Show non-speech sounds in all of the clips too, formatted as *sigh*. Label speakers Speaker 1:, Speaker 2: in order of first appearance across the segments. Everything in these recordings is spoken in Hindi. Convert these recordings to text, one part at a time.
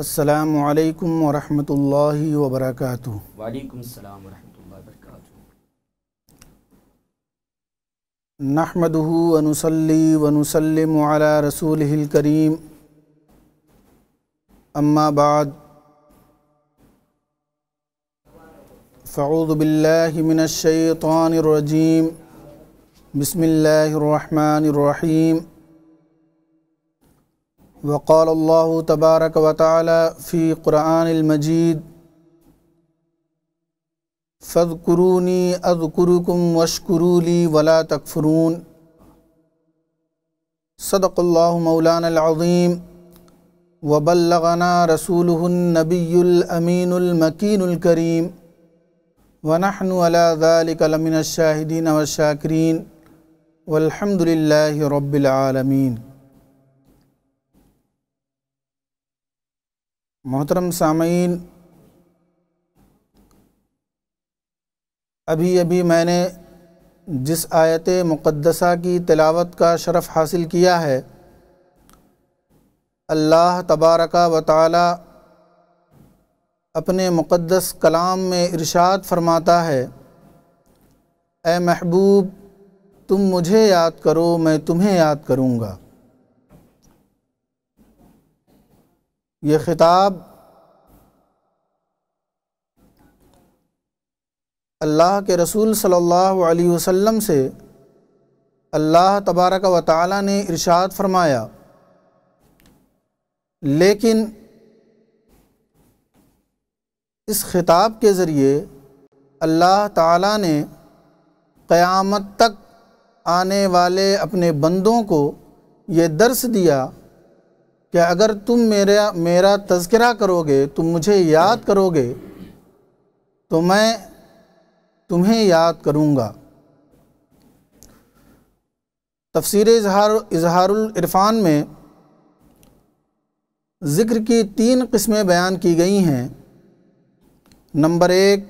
Speaker 1: असलकम वरहमल वबरक नहमदनसली वनसलम रसूल करीम अम्माबाद फ़ौज़बिल्लिमिनशैतरजीम बसमीम وقال الله تبارك وتعالى في قرآن المجيد فاذكروني أذكركم واشكروا لي ولا تكفرون صدق الله مولانا العظيم وبلغنا رسوله النبي الأمين المكين الكريم ونحن على ذلك لمن الشاهدين والشاكرين والحمد لله رب العالمين मोहतरम सामीन अभी अभी मैंने जिस आयत मुक़दसा की तिलावत का शरफ़ हासिल किया है अल्लाह तबारक व ताली अपने मुक़दस कलाम में इरशाद फरमाता है ए महबूब तुम मुझे याद करो मैं तुम्हें याद करूँगा ये ख़िताब अल्लाह के रसूल सल्लल्लाहु अलैहि वसल्लम से अल्लाह तबारक व ताली ने इरशाद फरमाया लेकिन इस ख़िताब के ज़रिए अल्लाह ताला ने क़यामत तक आने वाले अपने बंदों को ये दर्स दिया कि अगर तुम मेरा मेरा तस्करा करोगे तुम मुझे याद करोगे तो मैं तुम्हें याद करूँगा तफसर इजहार इजहारफ़ान में ज़िक्र की तीन किस्में बयान की गई हैं नंबर एक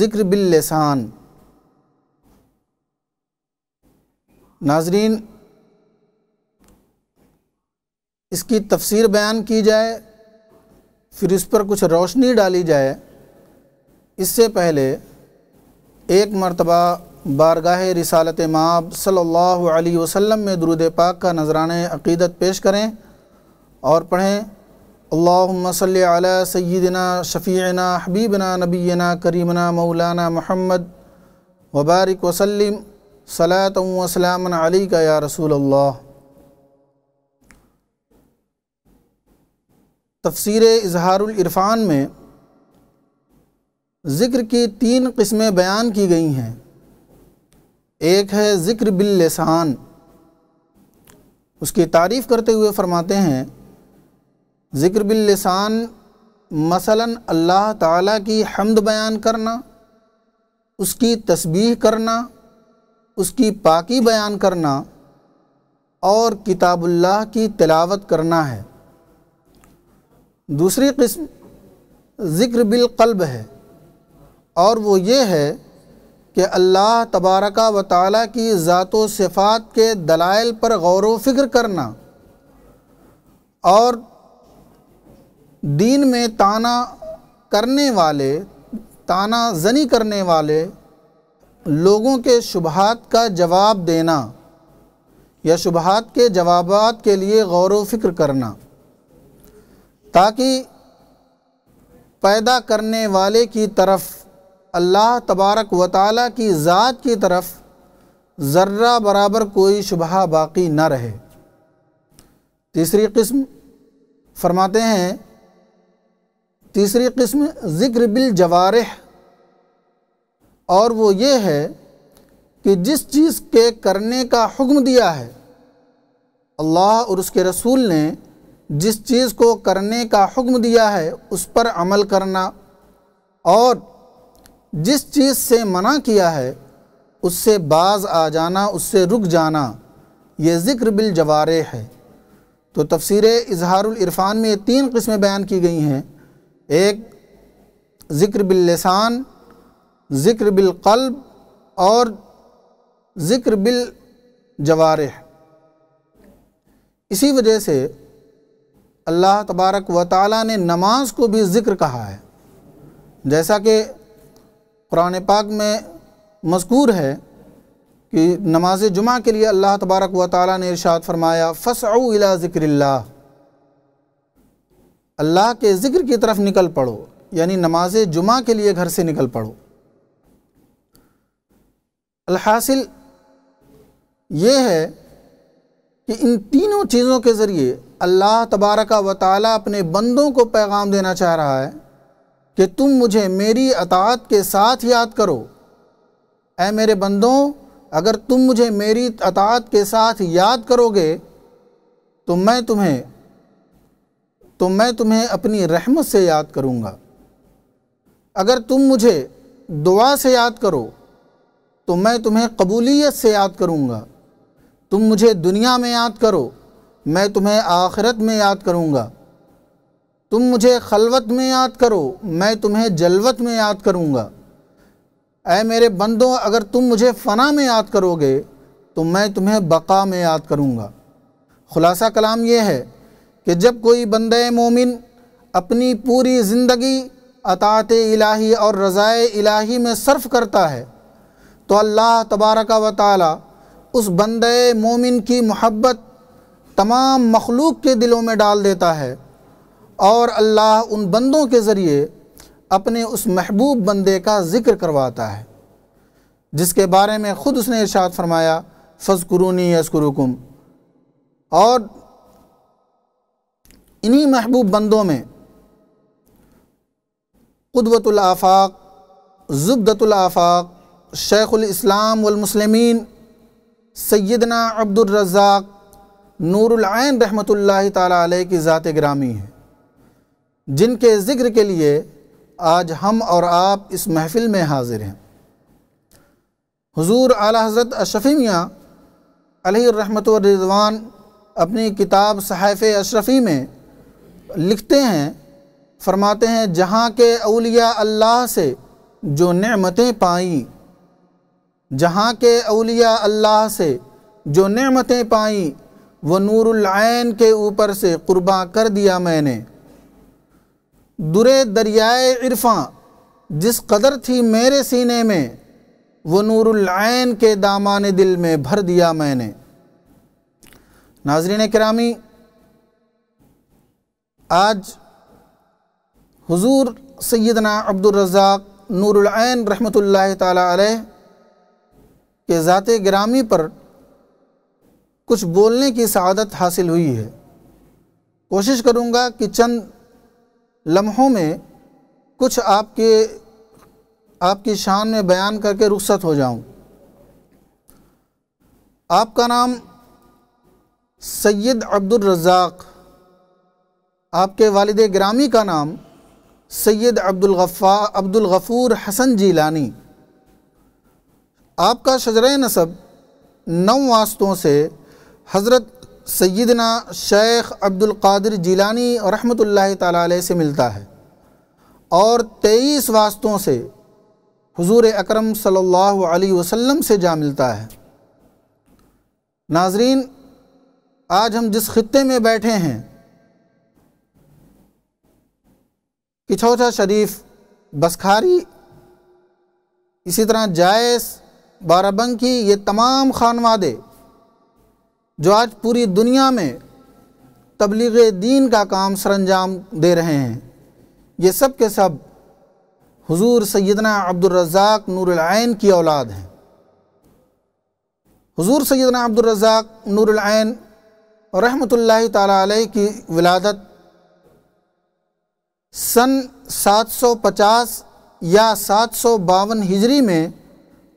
Speaker 1: ज़िक्र लसान नाजरीन इसकी तफसीर बयान की जाए फिर इस पर कुछ रोशनी डाली जाए इससे पहले एक मरतबा बारगाह रिसालत माब सल्लल्लाहु अलैहि वसल्लम में दरुद पाक का नजराने अकीदत पेश करें और पढ़ें अल्लाहुम्मा सल्ली अला शफ़ीना हबीबना नबीना करीमना मौलाना महमद वबारक वसल्लम सलात वसलाम अली का या रसूल अल्लाह तफसर इजहारफ़ान में ज़िक्र की तीन किस्में बयान की गई हैं एक है ज़िक्र बिलसान उसकी तारीफ़ करते हुए फ़रमाते हैं ज़िक्र बिल्लसान मसलन अल्लाह ताला की हमद बयान करना उसकी तस्बीह करना उसकी पाकी बयान करना और किताबुल्लाह की तलावत करना है दूसरी किस्म ज़िक्र बिलकल्ब है और वो ये है कि अल्लाह तबारक व ताली की ज़ातो सिफ़ात के दलाइल पर गौर व करना और दीन में ताना करने वाले ताना जनी करने वाले लोगों के शुबहात का जवाब देना या शुबहात के जवाबात के लिए गौर व फिक्र करना ताकि पैदा करने वाले की तरफ अल्लाह तबारक व ताली की ज़ात की तरफ ज़र्रा बराबर कोई शुबह बाकी न रहे तीसरी किस्म फरमाते हैं तीसरी किस्म ज़िक्र बिल जवारह और वो ये है कि जिस चीज़ के करने का हुक्म दिया है अल्लाह और उसके रसूल ने जिस चीज़ को करने का हुक्म दिया है उस पर अमल करना और जिस चीज़ से मना किया है उससे बाज आ जाना उससे रुक जाना ये ज़िक्र बिल जवारे है तो तफसर इजहारफ़ान में ये तीन किस्में बयान की गई हैं एक ज़िक्र बिल्लिसान ज़िक्र बिलकल्ब और ज़िक्र बिल जवारे इसी वजह से अल्लाह तबारक व ताली ने नमाज को भी ज़िक्र कहा है जैसा कि कुरान पाक में मजकूर है कि नमाज जुमा के लिए अल्लाह तबारक व ताली ने इरशाद फरमाया फ़सऊला ज़िक्र अल्लाह के ज़िक्र की तरफ निकल पड़ो यानी नमाज जुमा के लिए घर से निकल पड़ो अलहसिल ये है कि इन तीनों चीज़ों के ज़रिए अल्लाह तबारक व अपने बंदों को पैगाम देना चाह रहा है कि तुम मुझे मेरी अतात के साथ याद करो ए मेरे बंदों अगर तुम मुझे मेरी अतात के साथ याद करोगे तो मैं तुम्हें तो मैं तुम्हें अपनी रहमत से याद करूँगा अगर तुम मुझे दुआ से याद करो तो मैं तुम्हें कबूलियत से याद करूँगा तुम मुझे दुनिया में याद करो मैं तुम्हें आखिरत में याद करूँगा तुम मुझे खलवत में याद करो मैं तुम्हें जलवत में याद करूँगा ऐ मेरे बंदों अगर तुम मुझे फ़ना में याद करोगे तो मैं तुम्हें बका में याद करूँगा ख़ुलासा कलाम यह है कि जब कोई बंद मोमिन अपनी पूरी ज़िंदगी अतात इलाही और रज़ाए इलाही में सर्फ करता है तो अल्लाह तबारक व ताली उस बंद मोमिन की मोहब्बत तमाम मखलूक के दिलों में डाल देता है और अल्लाह उन बंदों के ज़रिए अपने उस महबूब बंदे का ज़िक्र करवाता है जिसके बारे में ख़ुद उसने इर्शाद फरमाया फ़जकुरूनी यसकुरुकुम और इन्हीं महबूब बंदों में क़ुदवतुल्आफ़ाक़ ज़ुबदतुल्आफ़ाक़ शेख़ुल इस्लाम वलमसलमिन सैदना अब्दुलरज़ाक़ नूरआन रहमत ला की ज़ात ग्रामी है जिनके ज़िक्र के लिए आज हम और आप इस महफ़िल में हाजिर हैं हुजूर आला हज़रत अशफ़िया रहमत रिजवान अपनी किताब सहाफ़ अशरफ़ी में लिखते हैं फरमाते हैं जहाँ के अलिया अल्लाह से जो नमतें पाई जहाँ के अलिया अल्लाह से जो नमतें पाई व नूरुलैन के ऊपर से क़ुरबा कर दिया मैंने दुरे दरियाए इरफा जिस कदर थी मेरे सीने में वो नूरुलैन के दामान दिल में भर दिया मैंने नाजरीन करामी आज हुजूर सैदना अब्दुलरजाक नूरुलैन रहमतुल्लाह ताला के ज़ाते ग्रामी पर कुछ बोलने की सआदत हासिल हुई है कोशिश करूँगा कि चंद लम्हों में कुछ आपके आपकी शान में बयान करके रुख्सत हो जाऊं। आपका नाम सैयद अब्दुल रज़ाक आपके वालिद ग्रामी का नाम सैयद अब्दुल गफ़ा अब्दुल गफ़ूर हसन जीलानी आपका शजर नसब नौ वास्तों से हज़रत सैदना शेख क़ादिर जिलानी रहमत ला से मिलता है और तेईस वास्तों से हुजूर अकरम सल्लल्लाहु अलैहि वसल्लम से जा मिलता है नाजरीन आज हम जिस खत्े में बैठे हैं किछौछा शरीफ बसखारी इसी तरह जायस बाराबंकी ये तमाम खानवादे जो आज पूरी दुनिया में तबलीग दीन का काम सरंजाम दे रहे हैं ये सब के सब हुजूर सैदना अब्दुलरजाक नूरआन की औलाद हैं हुजूर सैदना अब्दुलरजाक नूरआन रहमतुल्लाह ताला की विलादत सन 750 या सात सौ बावन हिजरी में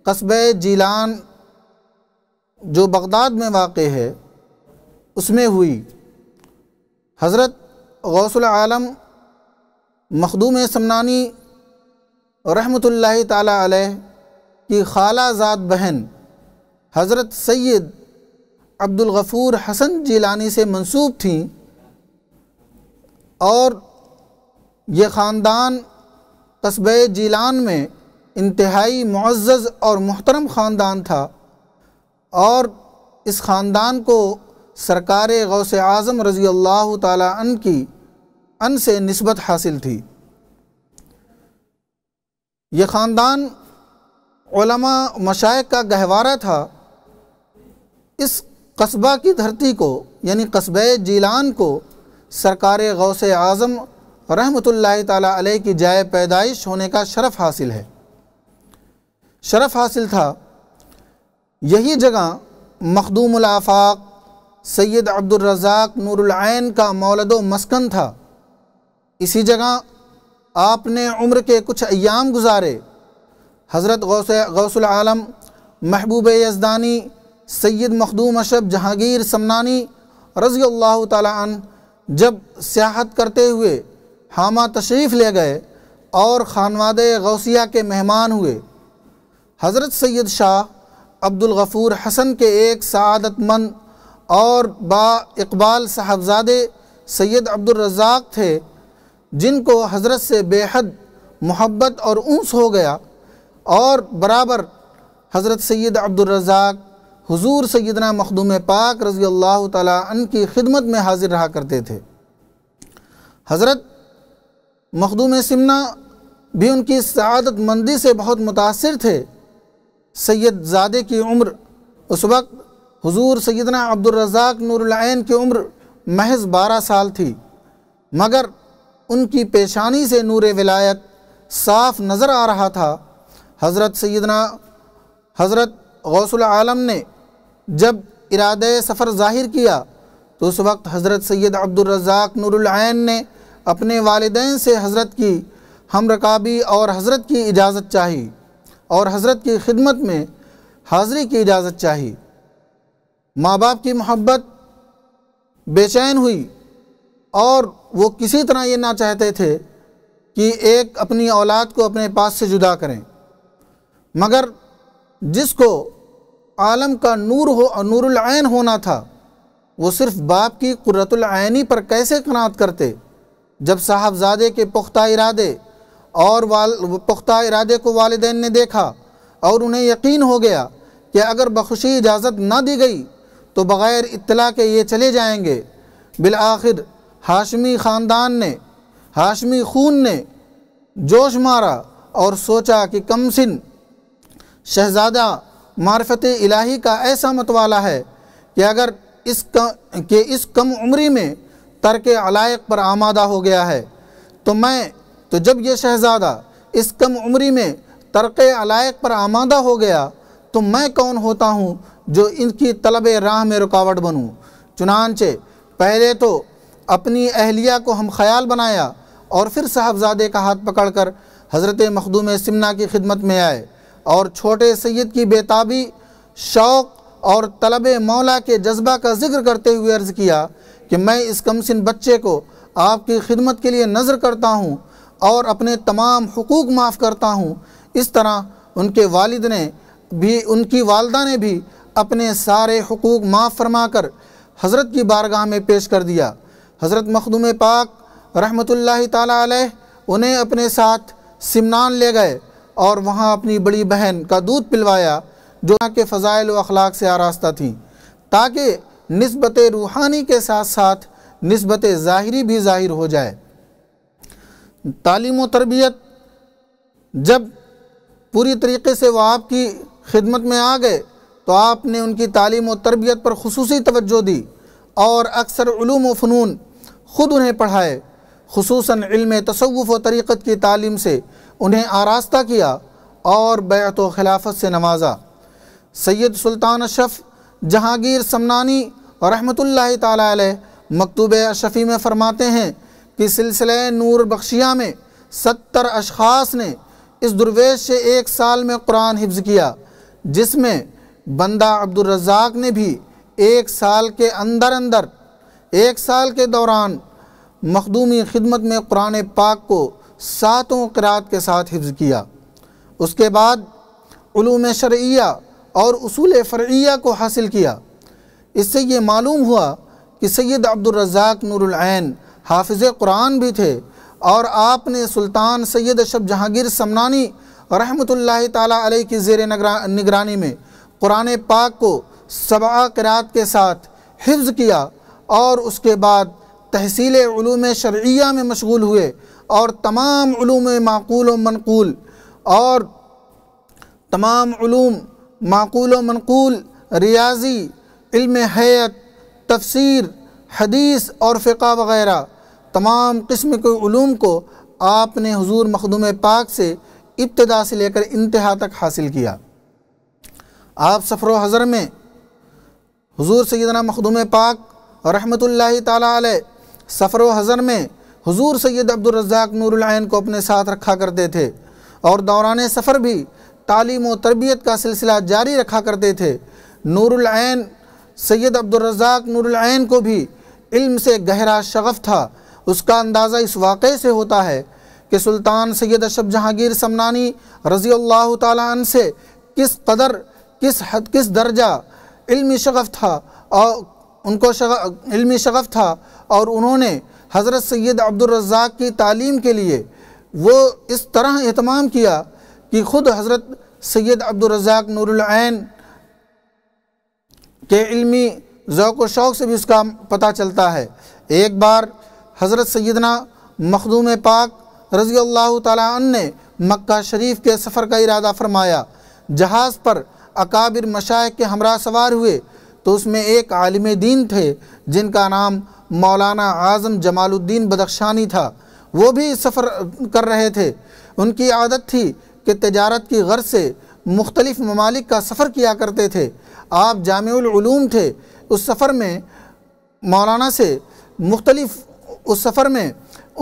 Speaker 1: कस्बे जीलान जो बगदाद में वाक़ है उसमें हुई हज़रत आलम मखदूम समनानी रहमत ताला की खाला ज़ात बहन हज़रत सैद अब्दुलगफ़ूर हसन जीलानी से मंसूब थी और ये ख़ानदान कस्बे जीलान में इंतहाई मज्ज़ और मोहतरम ख़ानदान था और इस ख़ानदान को सरकार गौस आज़म रज़ी अल्लाह तन की अन से नस्बत हासिल थी ये ख़ानदान मशाक़ का गहवारा था इस कस्बा की धरती को यानी कस्बे जीलान को सरकार गौस आज़म रहमतुल्लाह ताली की जाय पैदाइश होने का शरफ़ हासिल है शरफ़ हासिल था यही जगह मखदूम आफाक सैयद अब्दुलरजाक नूरआन का मौलद मस्कन था इसी जगह आपने उम्र के कुछ अयाम गुजारे हज़रत गौसल आलम महबूब यजदानी सैयद मखदूम अशब जहांगीर समनानी रज़ी अल्लाह तन जब सियाहत करते हुए हामा तशरीफ़ ले गए और खानवाद गौसिया के मेहमान हुए हज़रत सैयद शाह अब्दुल गफ़ूर हसन के एक सदतमंद और बा इकबाल साहबजादे सैयद अब्दुलरजाक थे जिनको हज़रत से बेहद मोहब्बत और ऊंस हो गया और बराबर हज़रत सैद अब्दुलरजाक हुजूर सैदना मखदूम पाक रज़ी अल्लाह तन की खिदमत में हाज़िर रहा करते थे हज़रत मखदूम सिमना भी उनकी सदत मंदी से बहुत मुतासर थे सैद ज़ादे की उम्र उस वक्त हुजूर सैदना अब्दुलरजाक नूरैन की उम्र महज बारह साल थी मगर उनकी पेशानी से नूर विलायत साफ नज़र आ रहा था हज़रत सैदना हज़रत गौसल आलम ने जब इराद सफ़र ज़ाहिर किया तो उस वक्त हज़रत सैद अब्दुलरजाक नूरैन ने अपने वालदे से हज़रत की हमरकाबी और हज़रत की इजाज़त चाही और हज़रत की खिदमत में हाज़िरी की इजाज़त चाहिए माँ बाप की मोहब्बत बेचैन हुई और वो किसी तरह ये ना चाहते थे कि एक अपनी औलाद को अपने पास से जुदा करें मगर जिसको आलम का नूर हो नूरआन होना था वो सिर्फ बाप की आयनी पर कैसे कनात करते जब साहबजादे के पुख्ता इरादे और वाल पुख्ता इरादे को वालदेन ने देखा और उन्हें यकीन हो गया कि अगर बखुशी इजाज़त ना दी गई तो बग़ैर इतला के ये चले जाएंगे आखिर हाशमी ख़ानदान ने हाशमी खून ने जोश मारा और सोचा कि कमसिन शहज़ादा मार्फत इलाही का ऐसा मतवाला है कि अगर इस क, के इस कम उम्री में तर्क अलायक पर आमादा हो गया है तो मैं तो जब यह शहज़ादा इस कम उम्री में तरक अलायक पर आमादा हो गया तो मैं कौन होता हूँ जो इनकी तलब राह में रुकावट बनूँ चुनानचे पहले तो अपनी अहलिया को हम ख्याल बनाया और फिर साहबजादे का हाथ पकड़ कर हज़रत मखदूम सिमना की खिदमत में आए और छोटे सैद की बेताबी शौक़ और तलब मौला के जज्बा का जिक्र करते हुए अर्ज़ किया कि मैं इस कमसिन बच्चे को आपकी खिदमत के लिए नज़र करता हूँ और अपने तमाम हकूक़ माफ़ करता हूँ इस तरह उनके वालिद ने भी उनकी वालदा ने भी अपने सारे हकूक़ माफ़ फरमा कर हज़रत की बारगाह में पेश कर दिया हज़रत मखदूम पाक रहमत ताली उन्हें अपने साथ सिमनान ले गए और वहाँ अपनी बड़ी बहन का दूध पिलवाया जो के व अखलाक से आरास्ता थी ताकि नस्बत रूहानी के साथ साथ नस्बत ज़ाहरी भी ज़ाहिर हो जाए तालीम व तरबियत जब पूरी तरीके से वह आपकी खिदमत में आ गए तो आपने उनकी तालीम व तरबियत पर खसूस तवज्जो दी और अक्सर व फ़नून ख़ुद उन्हें पढ़ाए खसूस इल्म तसवुफ़ व तरीक़त की तालीम से उन्हें आरास्ता किया और बैत व खिलाफत से नवाजा सैयद सुल्तान अशरफ जहांगीर समनानी रहमत ला मकतूब अशफ़ी में फ़रमाते हैं कि सिलसिले नूर बख्शिया में सत्तर अशास ने इस दुर्वेश से एक साल में कुरान हिफ्ज़ किया जिसमें बंदा अब्दुलरजाक ने भी एक साल के अंदर अंदर एक साल के दौरान मखदूमी खिदमत में कुरान पाक को सातों करात के साथ हिफ्ज़ किया उसके बाद उलूम शरिया और असूल फ़रिया को हासिल किया इससे ये मालूम हुआ कि सैद अब्दुलरजाक नूरैन हाफिज़ कुरान भी थे और आपने सुल्तान सैयद शब जहांगीर समनानी रहमत ताली की जेर निगरानी में कुरान पाक को सबा करात के साथ हिफ्ज़ किया और उसके बाद तहसील ूम शर्या में मशगूल हुए और तमाम माकूल व मनकूल और तमाम माकूल व मनकूल रियाजी इल्म हैत तफसीर हदीस और फ़िका वगैरह तमाम किस्म के ूम को आपने हुजूर मखदूम पाक से इब्तदा से लेकर इंतहा तक हासिल किया आप सफ़र हज़र में हुजूर सैदना मखदूम पाक रहमत ताली सफ़र हज़र में हुजूर सैद अब्दुलरजाक नूरन को अपने साथ रखा करते थे और दौरान सफ़र भी तालीम और तरबियत का सिलसिला जारी रखा करते थे नूरन सैद अब्दुलरजाक नूरन को भी इल्म से गहरा शगफ़ था उसका अंदाज़ा इस वाक़े से होता है कि सुल्तान सैद अशब जहांगीर समनानी रज़ी अल्लाह तन से किस कदर किस हद किस दर्जा इल्मी शगफ़ था और उनको शगफ, इल्मी शगफ़ था और उन्होंने हज़रत सैद अब्दुलरजाक की तालीम के लिए वो इस तरह अहतमाम किया कि ख़ुद हज़रत सैद अब्दुलरजाक नूरैन के इल्मी ओक़ व शौक़ से भी उसका पता चलता है एक बार हज़रत सैदना मखदूम पाक रज़ी अल्लाह तन ने मक्का शरीफ के सफ़र का इरादा फरमाया जहाज़ पर अकाबिर मशाइ के हमरा सवार हुए तो उसमें एक आलिम दीन थे जिनका नाम मौलाना आज़म जमालुद्दीन बदख्शानी था वो भी सफ़र कर रहे थे उनकी आदत थी कि तजारत की गर्ज से मुख्तलिफ़ ममालिक का सफ़र किया करते थे आप जामूम थे उस सफ़र में मौलाना से मुख्तलिफ़ उस सफ़र में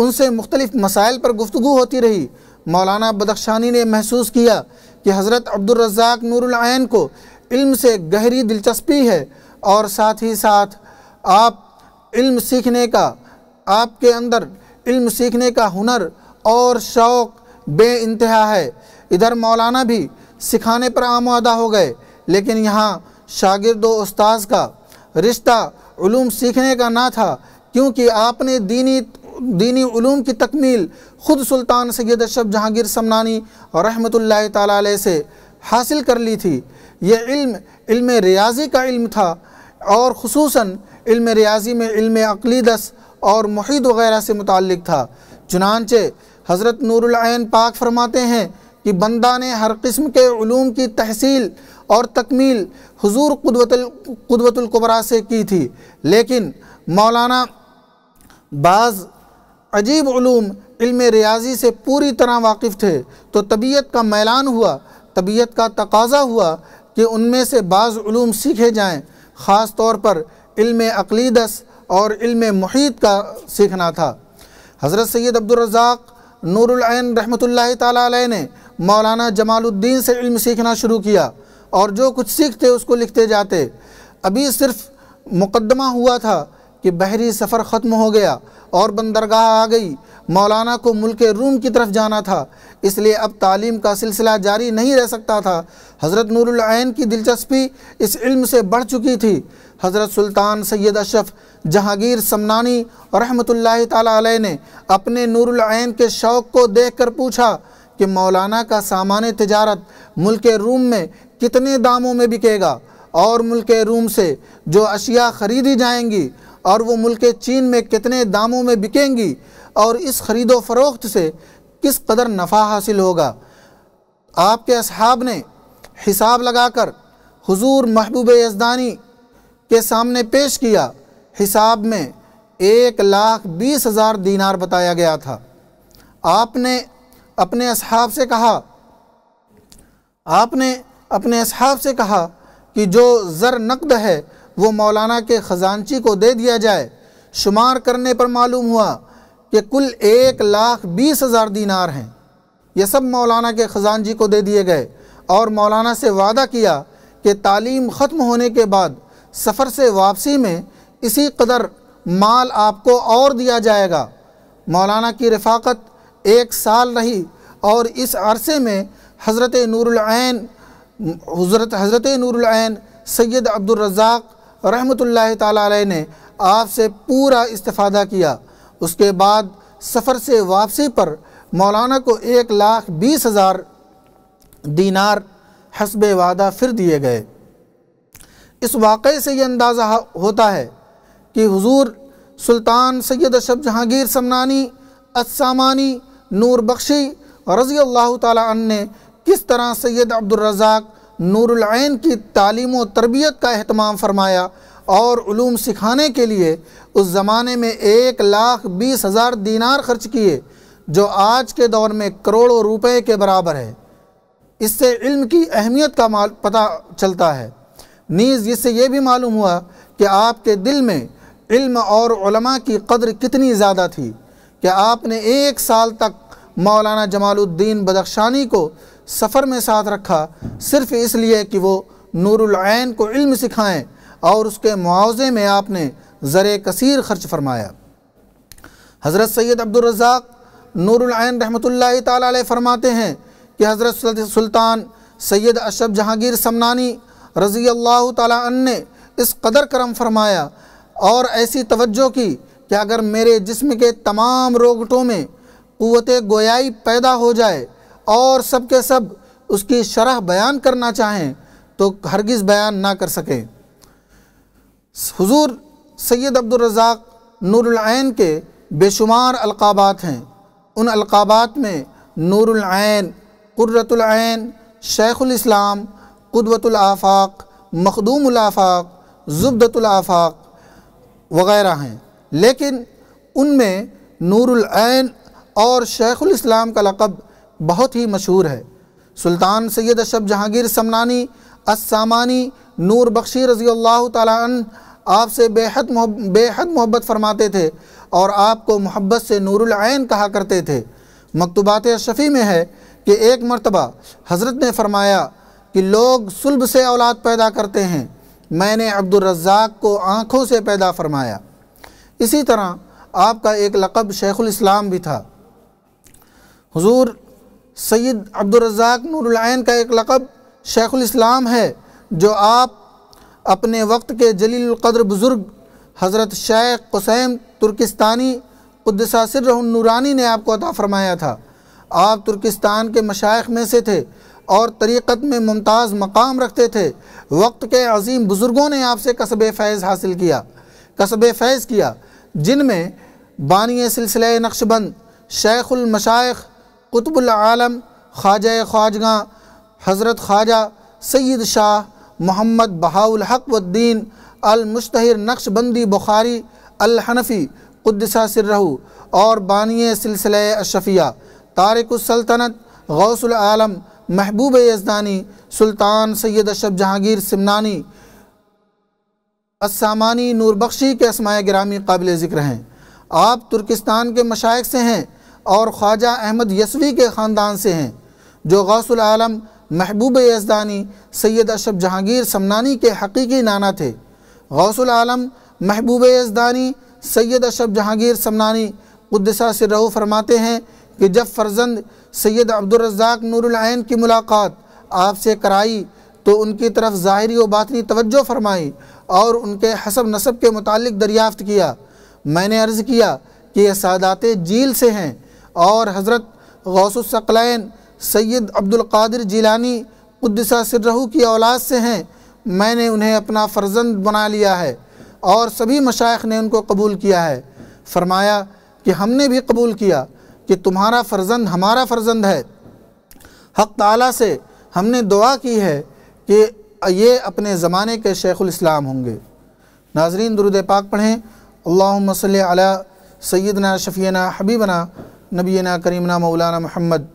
Speaker 1: उनसे मुख्तलिफ़ मसाइल पर गुफ्तु होती रही मौलाना बदख्शानी ने महसूस किया कि हज़रत अब्दुलरजाक नूरन को इल्म से गहरी दिलचस्पी है और साथ ही साथ आप इल्म सीखने का आपके अंदर इल्म सीखने का हुनर और शौक़ बे इंतहा है इधर मौलाना भी सिखाने पर आमादा हो गए लेकिन यहाँ शागिर्द उस्ताज का रिश्ता सीखने का ना था क्योंकि आपने दीनी दीनी ूम की तकमील ख़ुद सुल्तान सैद अशब जहांगीर समनानी और रहमत ला से हासिल कर ली थी ये इल्म इल्म रियाजी का इल्म था और खसूस इल्म रियाजी में इल्म अकलीदस और मुहिद वगैरह से मुतक़ था चुनानचे हज़रत नूरन पाक फरमाते हैं कि बंदा ने हर किस्म के ूम की तहसील और तकमील हजूर कुदवतुल्कुबरा से की थी लेकिन मौलाना बाज़ अजीब ूम इल्म रियाजी से पूरी तरह वाकिफ़ थे तो तबीयत का मैलान हुआ तबीयत का तकाजा हुआ कि उनमें से बाज़ूम सीखे जाएँ ख़ास तौर पर इल्म अकलीदस और इल्म मुहीत का सीखना था हज़रत सैद अब्दुलरजाक नूरन रहमत ला ने मौलाना जमालुद्दीन से इल्म सीखना शुरू किया और जो कुछ सीखते उसको लिखते जाते अभी सिर्फ मुकदमा हुआ था कि बहरी सफ़र ख़त्म हो गया और बंदरगाह आ गई मौलाना को मुल्क रूम की तरफ जाना था इसलिए अब तालीम का सिलसिला जारी नहीं रह सकता था हज़रत नूरुलैन की दिलचस्पी इस इल्म से बढ़ चुकी थी हज़रत सुल्तान सैयद अशरफ जहांगीर समनानी रहमत ताली ने अपने नूरुलैन के शौक़ को देख कर पूछा कि मौलाना का सामान तजारत मुल्क रूम में कितने दामों में बिकेगा और मुल्क रूम से जो अशिया ख़रीदी जाएंगी और वो मुल्क चीन में कितने दामों में बिकेंगी और इस खरीदो फरोख्त से किस कदर नफ़ा हासिल होगा आपके अब ने हिसाब लगाकर हुजूर महबूब यजदानी के सामने पेश किया हिसाब में एक लाख बीस हज़ार दीनार बताया गया था आपने अपने असहाब से कहा आपने अपने अब से कहा कि जो ज़र नकद है वो मौलाना के ख़जानची को दे दिया जाए शुमार करने पर मालूम हुआ कि कुल एक लाख बीस हज़ार दीनार हैं ये सब मौलाना के ख़जानजी को दे दिए गए और मौलाना से वादा किया कि तालीम ख़त्म होने के बाद सफ़र से वापसी में इसी कदर माल आपको और दिया जाएगा मौलाना की रफाकत एक साल रही और इस अरसे में हज़रत नूरन हज़रत हज़रत नूरन सैद अब्दुलरज़ाक़ रहमत ताली ने आपसे पूरा इस्तादा किया उसके बाद सफ़र से वापसी पर मौलाना को एक लाख बीस हज़ार दीनार हसब वादा फिर दिए गए इस वाक़े से ये अंदाज़ा होता है कि हजूर सुल्तान सैद शब जहांगीर समनानी असामानी नूर बख्शी रज़ी अल्लाह तन ने किस तरह सैद अब्दुलरजाक नूरैन की तालीम और तरबियत का अहतमाम फरमाया और ूम सिखाने के लिए उस ज़माने में एक लाख बीस हज़ार दीनार खर्च किए जो आज के दौर में करोड़ों रुपए के बराबर है इससे इल्म की अहमियत का माल पता चलता है नीज़ इससे यह भी मालूम हुआ कि आपके दिल में इल्म और उलमा की कदर कितनी ज़्यादा थी कि आपने एक साल तक मौलाना जमालुद्दीन बदख्शानी को सफ़र में साथ रखा सिर्फ इसलिए कि वो नूरुलैन को इल्म सिखाएं और उसके मुआवजे में आपने ज़र कसीर खर्च फरमाया हज़रत सैद अब्दुलरजाक नूरुलैन रहमतुल्लाह ताला फरमाते हैं कि हज़रत सुल्तान सैद अशब जहांगीर समनानी रज़ी अल्लाह तन ने इस कदर करम फरमाया और ऐसी तवज्जो की कि अगर मेरे जिस्म के तमाम रोगटों में क़वत गोयाई पैदा हो जाए और सब के सब उसकी शरह बयान करना चाहें तो हरगिज़ बयान ना कर सकें हुजूर सैयद अब्दुलरजाक नूरआन के बेशुमार अलकाबात हैं उन अलकाबात में नूरआन कुर्रतुलैन शेख़ुलस्लाम कदवतुल्आफ़ाक़ मखदूमलाफ़ाक़ जुबदतुल्आफ़ाक़ वग़ैरह हैं लेकिन उनमें नूरआन और शेख़ुलस्लाम का लक़ब बहुत ही मशहूर है सुल्तान सैयद अशब जहांगीर समनानी असामानी नूर बख्शी रज़ी अल्लाह तन आपसे बेहद बेहद मोहब्बत फ़रमाते थे और आपको मोहब्बत से नूरुलैन कहा करते थे मकतूबात शफ़ी में है कि एक मरतबा हज़रत ने फ़रमाया कि लोग सुलब से औलाद पैदा करते हैं मैंने अब्दुलरज़ाक को आँखों से पैदा फ़रमाया इसी तरह आपका एक लक़ब शेख़ुल इस्लाम भी था हुजूर सैद अब्दुलरजाक नूरन का एक लक़ब इस्लाम है जो आप अपने वक्त के जलील कदर बुज़ुर्ग हज़रत शेख हुसैन तुर्किस्तानी कुदसासर नूरानी ने आपको अता फ़रमाया था आप तुर्किस्तान के मशाइ में से थे और तरीक़त में मुमताज़ मकाम रखते थे वक्त के अजीम बुज़ुर्गों ने आपसे कसब फैज़ हासिल किया कसब फैज़ किया जिनमें बानी सिलसिले नक्शबंद शेख़ुलमशाइ कुतुबुल आलम ख्वाजा ख्वाजगा हज़रत ख्वाजा सैद शाह मोहम्मद बहाउल हकद्दीन अलमुश्तर नक्शबंदी बुखारी अलहनफ़ी कुदसा सिर्रहू और बानिय सिलसिले अशफ़िया तारकसलतनत गौसल आलम महबूब यजदानी सुल्तान सैद अशब जहांगीर सिमनानी असामानी नूरबख्शी के असमाय ग्रामी काबिल ज़िक्र हैं आप तुर्किस्तान के मशाइ से हैं और ख्वाजा अहमद यसवी के ख़ानदान से हैं जो गौसम महबूब यजदानी सैयद अशब जहांगीर समनानी के हकीकी नाना थे आलम महबूब यजदानी सैयद अशब जहांगीर समनानी कुदसा से रहू फरमाते हैं कि जब फर्जंद सैयद अब्दुलरजाक नूरन की मुलाकात आपसे कराई तो उनकी तरफ ज़ाहरी व बातनी तवज्जो फरमाई और उनके हसब नसब के मुतालिक दरियाफ़्त किया मैंने अर्ज़ किया कि यह सादात झील से हैं और हज़रत गौसुलसकलैन सैयद अब्दुल्कर जीलानी उद्दसा सिरहू की औलाद से हैं मैंने उन्हें अपना फ़र्जंद बना लिया है और सभी मशाइ ने उनको कबूल किया है फरमाया कि हमने भी कबूल किया कि तुम्हारा फ़र्जंद हमारा फ़र्जंद है हक़ तला से हमने दुआ की है कि ये अपने ज़माने के शेख़ुलस्लाम होंगे नाजरीन दुरुद पाक पढ़ें अल्लाम सल सैदना शफ़ीना हबीबना नबीना करीमना मौलाना महमद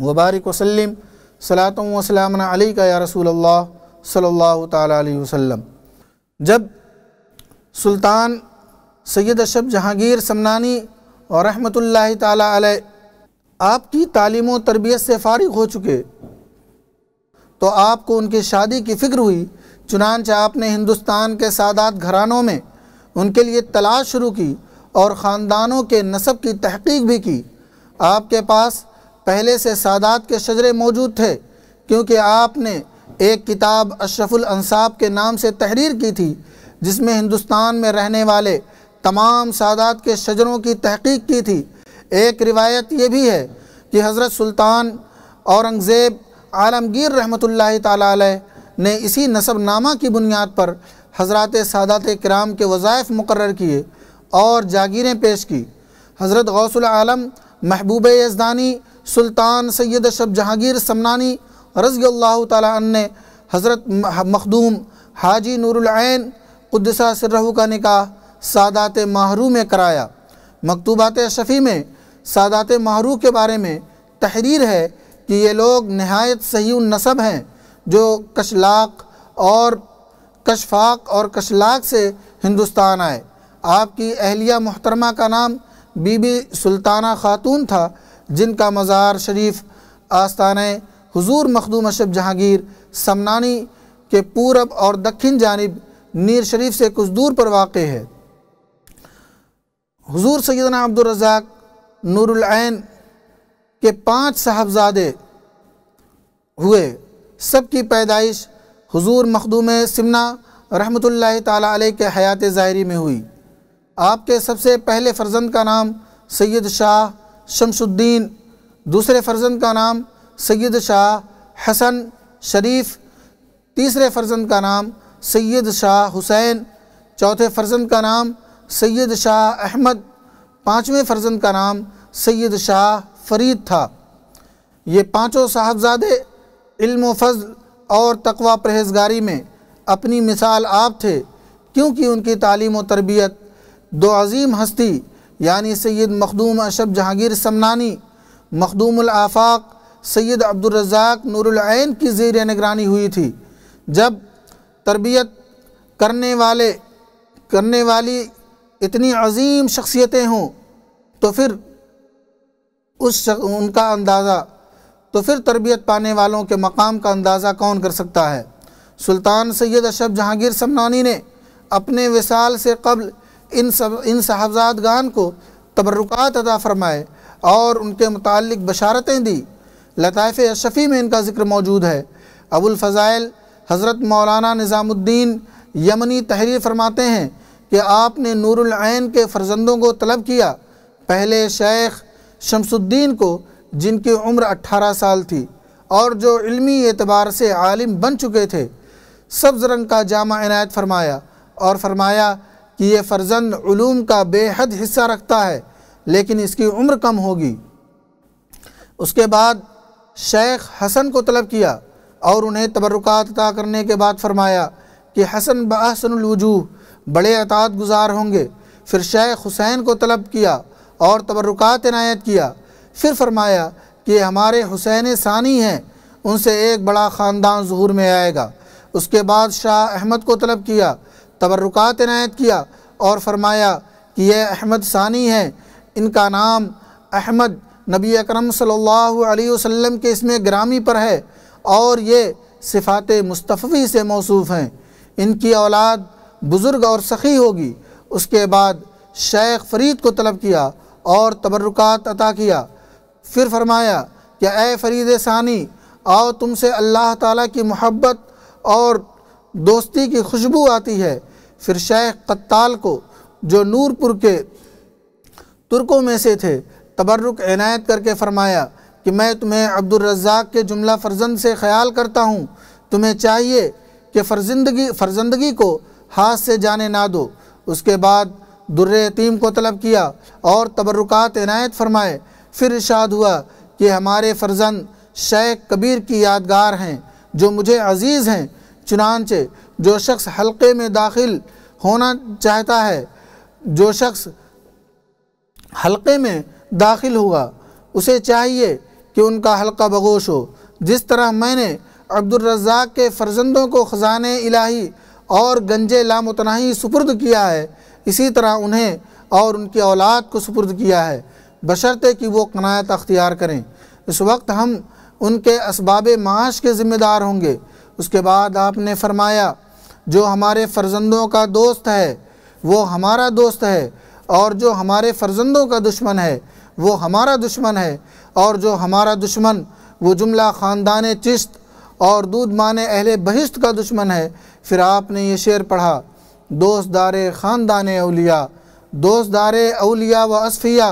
Speaker 1: वबारक वसलम सलात वसलाम का या रसूल अल्लाह सल्ला वसम जब सुल्तान सैयद अशब जहांगीर समनानी और रहमत ताला आपकी तालीम व तरबियत से फारिग हो चुके तो आपको उनकी शादी की फ़िक्र हुई चुनानचे आपने हिंदुस्तान के सादात घरानों में उनके लिए तलाश शुरू की और ख़ानदानों के नसब की तहकीक भी की आपके पास पहले से सादात के शजरे मौजूद थे क्योंकि आपने एक किताब अशरफुल के नाम से तहरीर की थी जिसमें हिंदुस्तान में रहने वाले तमाम सादात के शजरों की तहकीक की थी एक रिवायत ये भी है कि हज़रत सुल्तान औरंगज़ेब आलमगीर रहमत ला ने इसी नामा की बुनियाद पर हजरत सादात कराम के वज़ायफ़ मुकर किए और जागीरें पेश की हज़रत गौसम महबूब यजदानी सुल्तान सैद शब जहांगीर समनानी रज़ी अल्लाह तन ने हज़रत मखदूम हाजी नूरैन कुदसा सिर्रहू का निकाह सादात माहरू में कराया मकतूबात शफ़ी में सादात माहरू के बारे में तहरीर है कि ये लोग नहायत सही नसब हैं जो कशलाक और कशफाक और कशलाक से हिंदुस्तान आए आपकी अहलिया मोहतरमा का नाम बीबी सुल्ताना खातून था जिनका मज़ार शरीफ आस्तान हजूर मखदूम अशब जहांगीर समनानी के पूरब और दक्षिण जानब नीर शरीफ से कुछ दूर पर वाक़ है हजूर सैदना अब्दुलरजाक नूरैन के पाँच साहबजादे हुए सबकी पैदाइश हजूर मखदूम सिमना रहमत ताला के हयात ज़ाहरी में हुई आपके सबसे पहले फ़र्जंद का नाम सैद शाह शमसुद्दीन दूसरे फ़र्जंद का नाम सैद शाह हसन शरीफ तीसरे फ़र्जंद का नाम सैद शाह हुसैन चौथे फ़र्जंद का नाम सैद शाह अहमद पाँचवें फ़र्जंद का नाम सैद शाह फरीद था ये पाँचों साहबजादे इल्म फजल और तकवा परहेजगारी में अपनी मिसाल आप थे क्योंकि उनकी तालीम व तरबियत दो अजीम हस्ती यानी सैद मखदूम अशब जहांगीर समनानी मखदूमआफ़ाक सैद अब्दुलरजाक नूरैन की जेर निगरानी हुई थी जब तरबियत करने वाले करने वाली इतनी अजीम शख्सियतें हों तो फिर उस शक, उनका अंदाज़ा तो फिर तरबियत पाने वालों के मकाम का अंदाज़ा कौन कर सकता है सुल्तान सैद अशब जहांगीर समनानी ने अपने विसाल से कबल इन सब इन साहबजादगान को तबरुकात अदा फ़रमाए और उनके मुतल बशारतें दी लताफ़ अशफ़ी में इनका ज़िक्र मौजूद है अबुलफ़ज़ाइल हज़रत मौलाना निज़ामुद्दीन यमनी तहरीर फरमाते हैं कि आपने नूरैन के फ़र्जंदों को तलब किया पहले शेख शमसुद्दीन को जिनकी उम्र अट्ठारह साल थी और जो इल्मी एतबार से आलिम बन चुके थे सब्ज़ रंग का जामा इनायत फरमाया और फरमाया कि ये फ़र्जंद ूम का बेहद हिस्सा रखता है लेकिन इसकी उम्र कम होगी उसके बाद शेख हसन को तलब किया और उन्हें तबरुकात अदा करने के बाद फरमाया कि हसन बहसनवजूह बड़े अतात गुजार होंगे फिर शेख हुसैन को तलब किया और तबरुकात इनायत किया फिर फरमाया कि हमारे हुसैन सानी हैं उनसे एक बड़ा ख़ानदान जहूर में आएगा उसके बाद शाह अहमद को तलब किया तबरुकात इनायत किया और फरमाया कि यह अहमद सानी है इनका नाम अहमद नबी अकरम सल्लल्लाहु अलैहि वसल्लम के इसमें ग्रामी पर है और ये सिफ़ात मुस्तफ़ी से मौसू हैं इनकी औलाद बुज़ुर्ग और सखी होगी उसके बाद शेख फरीद को तलब किया और तबरुकात अता किया फिर फरमाया कि ए फरीद सानी आओ तुमसे अल्लाह ताला की मोहब्बत और दोस्ती की खुशबू आती है फिर शेख कत्ताल को जो नूरपुर के तुर्कों में से थे तबर्रुक इनायत करके फरमाया कि मैं तुम्हें अब्दुलरजाक के जुमला फर्जंद से ख्याल करता हूँ तुम्हें चाहिए कि फर्जिंदगी फर्जंदगी को हाथ से जाने ना दो उसके बाद दुर्रतीम को तलब किया और तबरुकात इनायत फरमाए फिर इशाद हुआ कि हमारे फर्जंद शेख कबीर की यादगार हैं जो मुझे अजीज़ हैं चुनानचे जो शख्स हल्के में दाखिल होना चाहता है जो शख्स हल्के में दाखिल हुआ उसे चाहिए कि उनका हल्का बगोश हो जिस तरह मैंने अब्दुलरजाक के फर्जंदों को ख़जाने इलाही और गंजे लामतनाही सुपुर्द किया है इसी तरह उन्हें और उनकी औलाद को सुपुर्द किया है बशर्ते कि वो कनायत अख्तियार करें इस वक्त हम उनके इसबाब माश के ज़िम्मेदार होंगे उसके बाद आपने फरमाया जो हमारे फ़र्जंदों का दोस्त है वो हमारा दोस्त है और जो हमारे फ़र्जंदों का दुश्मन है वो हमारा दुश्मन है और जो हमारा दुश्मन वो जुमला ख़ानदान चिश्त और दूध माने अहल बहिश्त का दुश्मन है फिर आपने ये शेर पढ़ा दोस्त दार ख़ानदान अलिया दोस्त दार अलिया व असफिया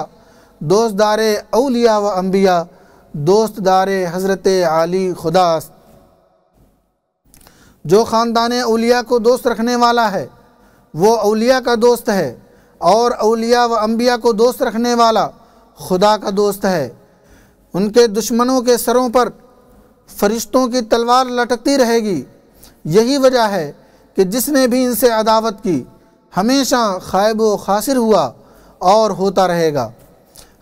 Speaker 1: दोस्त दार अलिया व अम्बिया दोस्त दार हज़रत आली खुदास्त जो ख़ानदान अलिया को दोस्त रखने वाला है वो अलिया का दोस्त है और अलिया व अम्बिया को दोस्त रखने वाला खुदा का दोस्त है उनके दुश्मनों के सरों पर फरिश्तों की तलवार लटकती रहेगी यही वजह है कि जिसने भी इनसे अदावत की हमेशा खायब व खासिर हुआ और होता रहेगा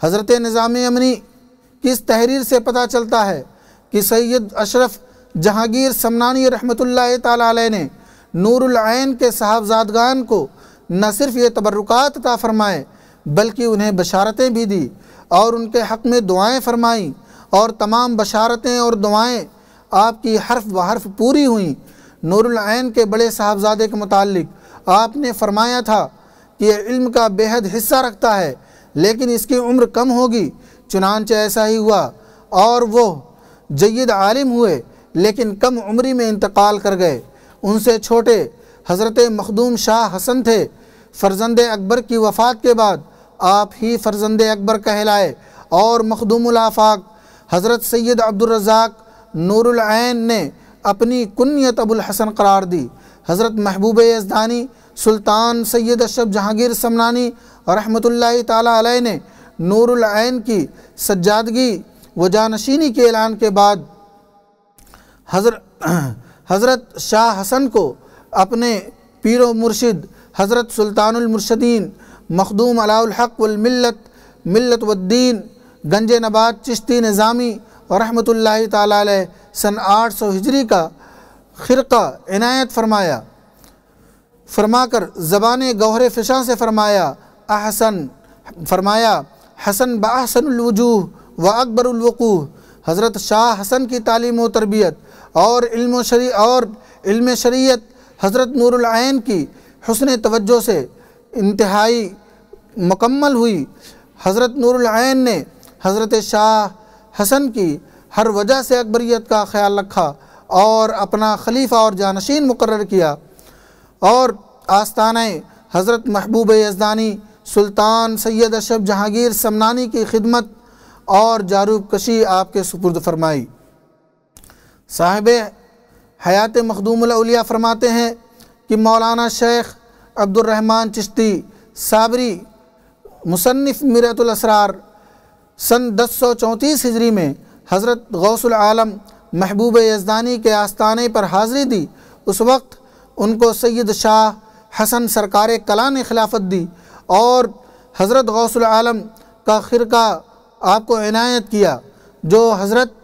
Speaker 1: हज़रत निज़ाम अमनी किस तहरीर से पता चलता है कि सैयद अशरफ़ जहांगीर समनानी रहमत ताली ने नूरआन के साहबजादगान को न सिर्फ ये तबरक़ात ता फ़रमाए बल्कि उन्हें बशारतें भी दी और उनके हक़ में दुआएं फ़रमाईं और तमाम बशारतें और दुआएं आपकी हर्फ ब हर्फ पूरी हुई नूरआन के बड़े साहबजादे के मुतल आपने फरमाया था कि इल्म का बेहद हिस्सा रखता है लेकिन इसकी उम्र कम होगी चुनानच ऐसा ही हुआ और वो जयद आलिम हुए लेकिन कम उम्री में इंतकाल कर गए उनसे छोटे हज़रत मखदूम शाह हसन थे फ़र्जंद अकबर की वफ़ात के बाद आप ही फ़र्जंद अकबर कहलाए और मखदूमलाफाक हज़रत सैद अब्दुलरजाक नूरैन ने अपनी कुन्यत अबुल हसन करार दी हज़रत महबूब यजदानी सुल्तान सैद अशब जहांगीर समनानी रहमत ताली ने नूरैन की सज्जादगी व जानशीनी के ऐलान के बाद हजर *clears throat* हज़रत शाह हसन को अपने पीर मुर्शिद हज़रत सुल्तानमरशदीन मखदूम अलाउलहक वमिलत मिलत वद्दीन गंज नबाद चिश्ती निज़ामी रहमत ला सन आठ सौ हिजरी का ख़िरका इनायत फरमाया फरमाकर ज़बान गहरे फ़िशा से फरमाया अहसन फरमाया हसन बहसनवजूह व अकबरवकूह हज़रत शाह हसन की तालीम व तरबियत और इल्म शरी और इल्म शरीयत हज़रत नूरआन की हसन तवज्जो से इंतहाई मुकम्मल हुई हज़रत नूरआन ने हज़रत शाह हसन की हर वजह से अकबरीत का ख्याल रखा और अपना खलीफा और जानशीन मुकर किया और आस्ताना हज़रत महबूब यजदानी सुल्तान सैयद अशब जहांगीर समनानी की खिदमत और जारूब कशी आपके सुपुर्द फरमाई साहब हयात मखदूमिया फरमाते हैं कि मौलाना शेख अब्दुलरहमान चिश्ती साबरी मुसनफ़ मिरतुलसरार सन दस सौ चौंतीस हिजरी में हज़रत आलम महबूब यजदानी के आस्थाने पर हाज़िरी दी उस वक्त उनको सैद शाह हसन सरकार कला ने खिलाफत दी और हज़रत आलम का ख़िरका आपको इनायत किया जो हज़रत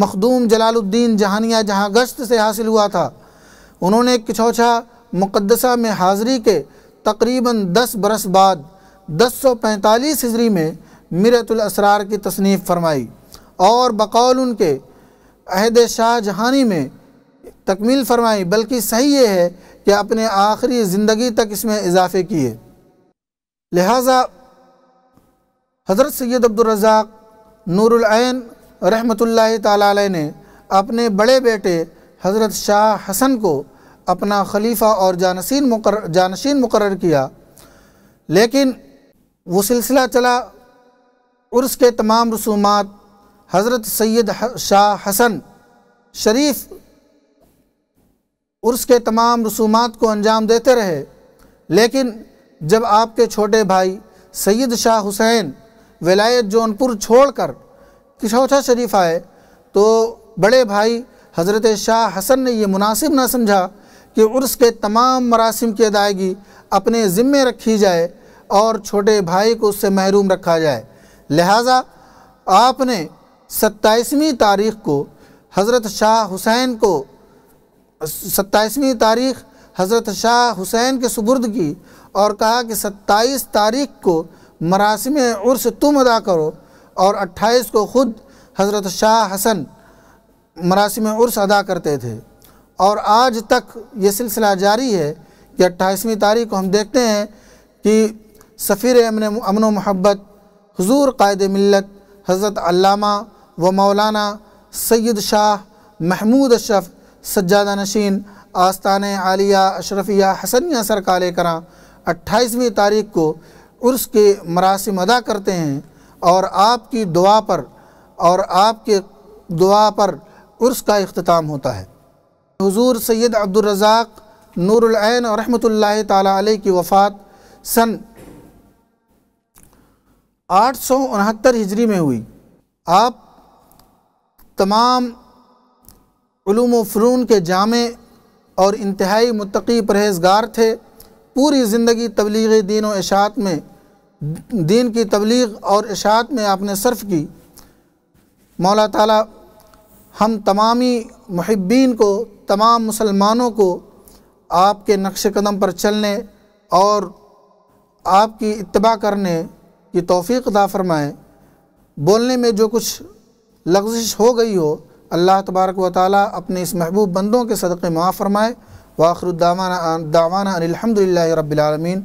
Speaker 1: मखदूम जलालुद्दीन जहानिया जहाँ गश्त से हासिल हुआ था उन्होंने किछौछा मुकदसा में हाज़री के तकरीबन 10 बरस बाद 1045 हिजरी में मिरतुलसरार की तसनीफ़ फरमाई और बकौल उनके अहद शाह जहानी में तकमील फरमाई बल्कि सही ये है कि अपने आखिरी ज़िंदगी तक इसमें इजाफे किए लिहाजा हज़रत सैद अब्दुलरजाक नूरुलैन रहमतुल्लाह ताला ने अपने बड़े बेटे हज़रत शाह हसन को अपना खलीफा और जानशीन मुकर जानशीन मुकर किया लेकिन वो सिलसिला चला उर्स के तमाम रसूमात हज़रत सैद शाह हसन शरीफ उर्स के तमाम रसूमात को अंजाम देते रहे लेकिन जब आपके छोटे भाई सैद शाह हुसैन वलायत जौनपुर छोड़कर कि चौथा शरीफ आए तो बड़े भाई हज़रत शाह हसन ने यह मुनासिब ना समझा कि उर्स के तमाम मरासम की अदायगी अपने ज़िम्मे रखी जाए और छोटे भाई को उससे महरूम रखा जाए लिहाजा आपने सत्ताईसवीं तारीख़ को हज़रत शाह हुसैन को सत्ताईसवीं तारीख़ हज़रत शाह हुसैन के सुबुर्द की और कहा कि सत्ताईस तारीख को मरासम उर्स तुम अदा करो और 28 को ख़ुद हज़रत शाह हसन मरासम उर्स अदा करते थे और आज तक ये सिलसिला जारी है कि अट्ठाईसवीं तारीख को हम देखते हैं कि सफ़ीर अमन अमन महब्बत हजूर कायद मिलत हज़रत अल्लामा व मौलाना सैद शाह महमूद अशरफ सज्जादा नशीन आस्तान आलिया अशरफिया हसनिया सरकाले करा अट्ठाईसवीं तारीख को उर्स के मरासम अदा करते हैं और आपकी दुआ पर और आपके दुआ पर उर्स का अख्ताम होता है हुजूर सैयद अब्दुलरजाक नूरैन और रहमतुल्लाह अलैह की वफ़ात सन आठ सौ उनहत्तर हिजरी में हुई आप तमाम उलूम फ़नून के जामे और इंतहाई मतकी परहेजगार थे पूरी ज़िंदगी तबलीग दीन व इशात में दीन की तबलीग और इशात में आपने सर्फ की मौला ताला हम तमामी महब्बीन को तमाम मुसलमानों को आपके नक्श कदम पर चलने और आपकी इतबा करने की तोफ़ी अदा फरमाए बोलने में जो कुछ लफ्जिश हो गई हो अल्लाह तबारक व ताली अपने इस महबूब बंदों के सदक़े माफ़ फरमाए वाखरुद्दावाना दावाना अनिलहमदिल्ला रबालमीन